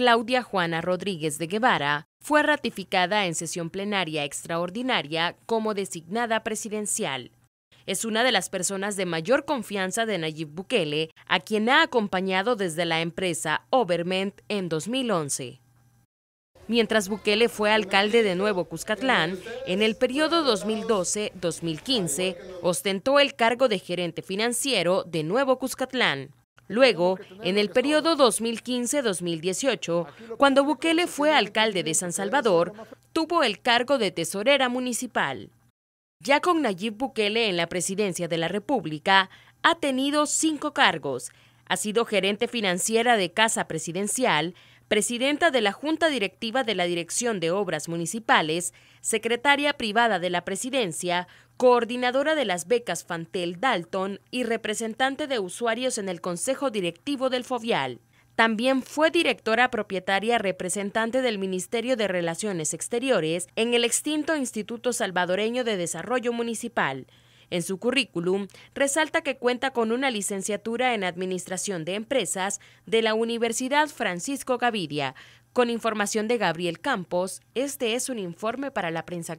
Claudia Juana Rodríguez de Guevara, fue ratificada en sesión plenaria extraordinaria como designada presidencial. Es una de las personas de mayor confianza de Nayib Bukele, a quien ha acompañado desde la empresa Overment en 2011. Mientras Bukele fue alcalde de Nuevo Cuscatlán, en el periodo 2012-2015 ostentó el cargo de gerente financiero de Nuevo Cuscatlán. Luego, en el periodo 2015-2018, cuando Bukele fue alcalde de San Salvador, tuvo el cargo de tesorera municipal. Ya con Nayib Bukele en la presidencia de la República, ha tenido cinco cargos. Ha sido gerente financiera de Casa Presidencial, presidenta de la Junta Directiva de la Dirección de Obras Municipales, secretaria privada de la Presidencia, coordinadora de las becas Fantel Dalton y representante de usuarios en el Consejo Directivo del Fovial. También fue directora propietaria representante del Ministerio de Relaciones Exteriores en el extinto Instituto Salvadoreño de Desarrollo Municipal. En su currículum, resalta que cuenta con una licenciatura en Administración de Empresas de la Universidad Francisco Gaviria. Con información de Gabriel Campos, este es un informe para la Prensa